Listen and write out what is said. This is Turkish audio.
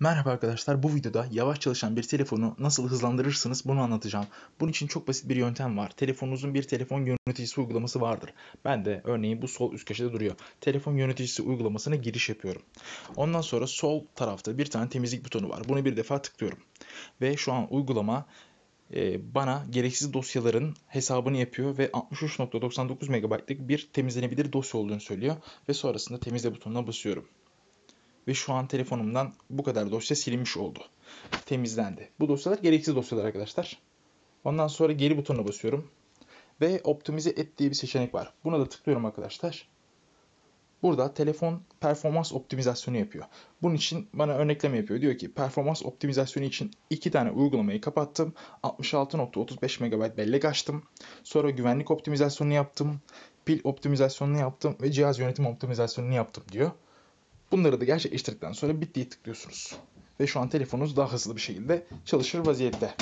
Merhaba arkadaşlar bu videoda yavaş çalışan bir telefonu nasıl hızlandırırsınız bunu anlatacağım. Bunun için çok basit bir yöntem var. Telefonunuzun bir telefon yöneticisi uygulaması vardır. Ben de örneğin bu sol üst köşede duruyor. Telefon yöneticisi uygulamasına giriş yapıyorum. Ondan sonra sol tarafta bir tane temizlik butonu var. Bunu bir defa tıklıyorum. Ve şu an uygulama e, bana gereksiz dosyaların hesabını yapıyor ve 63.99 MB'lık bir temizlenebilir dosya olduğunu söylüyor ve sonrasında temizle butonuna basıyorum. Ve şu an telefonumdan bu kadar dosya silinmiş oldu. Temizlendi. Bu dosyalar gereksiz dosyalar arkadaşlar. Ondan sonra geri butonuna basıyorum. Ve optimize et diye bir seçenek var. Buna da tıklıyorum arkadaşlar. Burada telefon performans optimizasyonu yapıyor. Bunun için bana örnekleme yapıyor. Diyor ki performans optimizasyonu için iki tane uygulamayı kapattım. 66.35 MB bellek açtım. Sonra güvenlik optimizasyonunu yaptım. Pil optimizasyonunu yaptım ve cihaz yönetim optimizasyonunu yaptım diyor. Bunları da gerçekleştirdikten sonra bittiği tıklıyorsunuz. Ve şu an telefonunuz daha hızlı bir şekilde çalışır vaziyette.